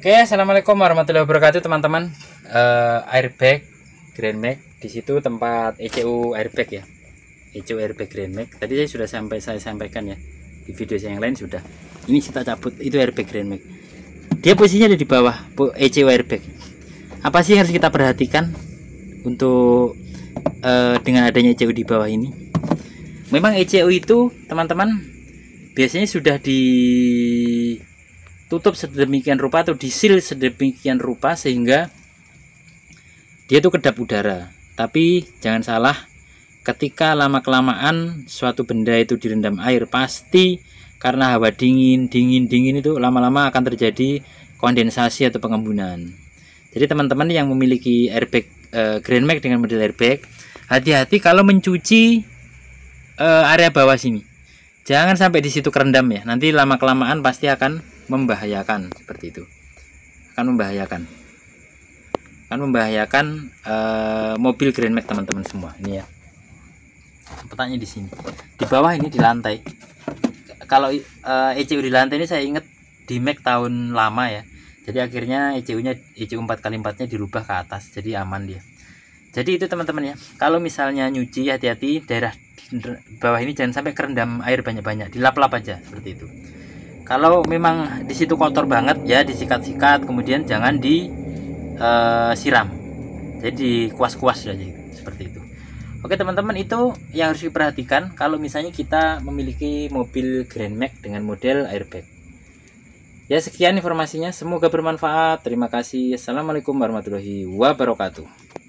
Oke, okay, assalamualaikum warahmatullahi wabarakatuh teman-teman. Uh, eh, airbag Grand Max di situ tempat ECU airbag ya. ECU airbag Grand Max. Tadi saya sudah sampai saya sampaikan ya di video saya yang lain sudah. Ini kita cabut itu airbag Grand Max. Dia posisinya ada di bawah ECU airbag. Apa sih yang harus kita perhatikan untuk uh, dengan adanya ECU di bawah ini? Memang ECU itu teman-teman biasanya sudah di tutup sedemikian rupa atau disil sedemikian rupa sehingga dia itu kedap udara tapi jangan salah ketika lama-kelamaan suatu benda itu direndam air pasti karena hawa dingin, dingin-dingin itu lama-lama akan terjadi kondensasi atau pengembunan. Jadi teman-teman yang memiliki airbag uh, Grand Max dengan model airbag, hati-hati kalau mencuci uh, area bawah sini. Jangan sampai di situ kerendam ya. Nanti lama-kelamaan pasti akan membahayakan seperti itu akan membahayakan akan membahayakan uh, mobil Grand Max teman-teman semua ini ya petanya di sini di bawah ini di lantai kalau uh, eh, ECU di lantai ini saya ingat di Mac tahun lama ya jadi akhirnya ECU nya ECU 4x4 nya dirubah ke atas jadi aman dia jadi itu teman-teman ya kalau misalnya nyuci hati-hati daerah bawah ini jangan sampai kerendam air banyak-banyak dilap-lap aja seperti itu kalau memang di situ kotor banget ya disikat-sikat kemudian jangan disiram eh, jadi kuas-kuas saja seperti itu Oke teman-teman itu yang harus diperhatikan kalau misalnya kita memiliki mobil Grand Max dengan model airbag ya sekian informasinya semoga bermanfaat terima kasih assalamualaikum warahmatullahi wabarakatuh